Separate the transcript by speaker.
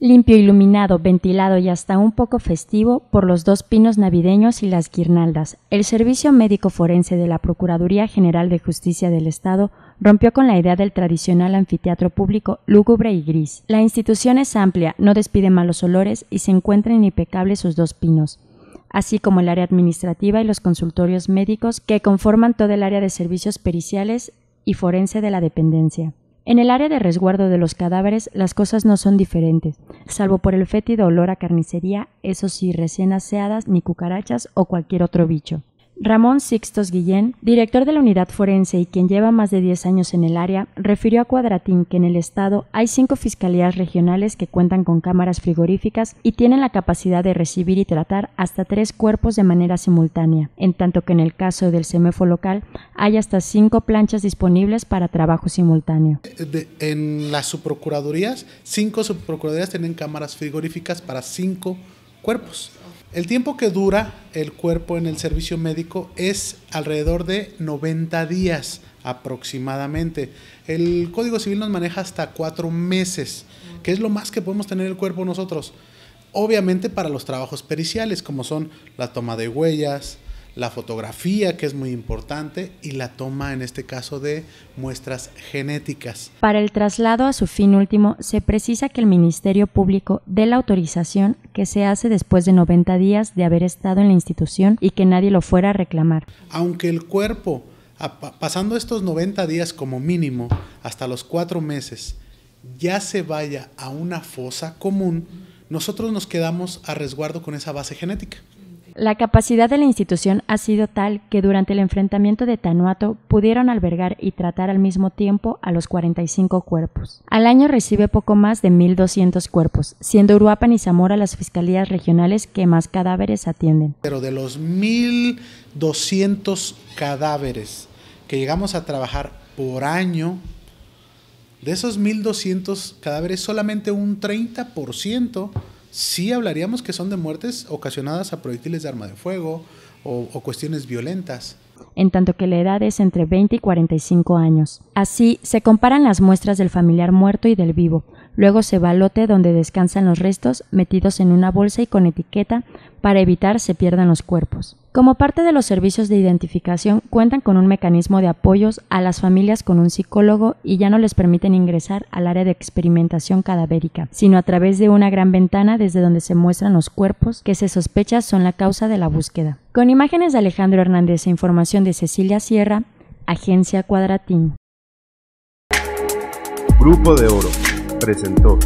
Speaker 1: limpio, iluminado, ventilado y hasta un poco festivo por los dos pinos navideños y las guirnaldas, el Servicio Médico Forense de la Procuraduría General de Justicia del Estado rompió con la idea del tradicional anfiteatro público lúgubre y gris. La institución es amplia, no despide malos olores y se encuentran impecables sus dos pinos así como el área administrativa y los consultorios médicos que conforman todo el área de servicios periciales y forense de la dependencia. En el área de resguardo de los cadáveres las cosas no son diferentes salvo por el fétido olor a carnicería, eso sí, recién aseadas, ni cucarachas o cualquier otro bicho. Ramón Sixtos Guillén, director de la unidad forense y quien lleva más de 10 años en el área, refirió a Cuadratín que en el Estado hay cinco fiscalías regionales que cuentan con cámaras frigoríficas y tienen la capacidad de recibir y tratar hasta tres cuerpos de manera simultánea, en tanto que en el caso del CEMEFO local hay hasta cinco planchas disponibles para trabajo simultáneo.
Speaker 2: en las subprocuradurías, cinco subprocuradurías tienen cámaras frigoríficas para cinco cuerpos. El tiempo que dura el cuerpo en el servicio médico es alrededor de 90 días aproximadamente. El Código Civil nos maneja hasta cuatro meses, que es lo más que podemos tener el cuerpo nosotros. Obviamente para los trabajos periciales, como son la toma de huellas, la fotografía, que es muy importante, y la toma, en este caso, de muestras genéticas.
Speaker 1: Para el traslado a su fin último, se precisa que el Ministerio Público dé la autorización que se hace después de 90 días de haber estado en la institución y que nadie lo fuera a reclamar.
Speaker 2: Aunque el cuerpo, pasando estos 90 días como mínimo, hasta los cuatro meses, ya se vaya a una fosa común, nosotros nos quedamos a resguardo con esa base genética.
Speaker 1: La capacidad de la institución ha sido tal que durante el enfrentamiento de Tanuato pudieron albergar y tratar al mismo tiempo a los 45 cuerpos. Al año recibe poco más de 1.200 cuerpos, siendo Uruapan y Zamora las fiscalías regionales que más cadáveres atienden.
Speaker 2: Pero de los 1.200 cadáveres que llegamos a trabajar por año, de esos 1.200 cadáveres solamente un 30% sí hablaríamos que son de muertes ocasionadas a proyectiles de arma de fuego o, cuestiones violentas
Speaker 1: en tanto que la edad es entre 20 y 45 años. Así, se comparan las muestras del familiar muerto y del vivo. Luego se va al lote donde descansan los restos metidos en una bolsa y con etiqueta para evitar se pierdan los cuerpos. Como parte de los servicios de identificación, cuentan con un mecanismo de apoyos a las familias con un psicólogo y ya no les permiten ingresar al área de experimentación cadavérica, sino a través de una gran ventana desde donde se muestran los cuerpos que se sospecha son la causa de la búsqueda. Con imágenes de Alejandro Hernández e información de Cecilia Sierra, Agencia Cuadratín.
Speaker 2: Grupo de Oro presentó.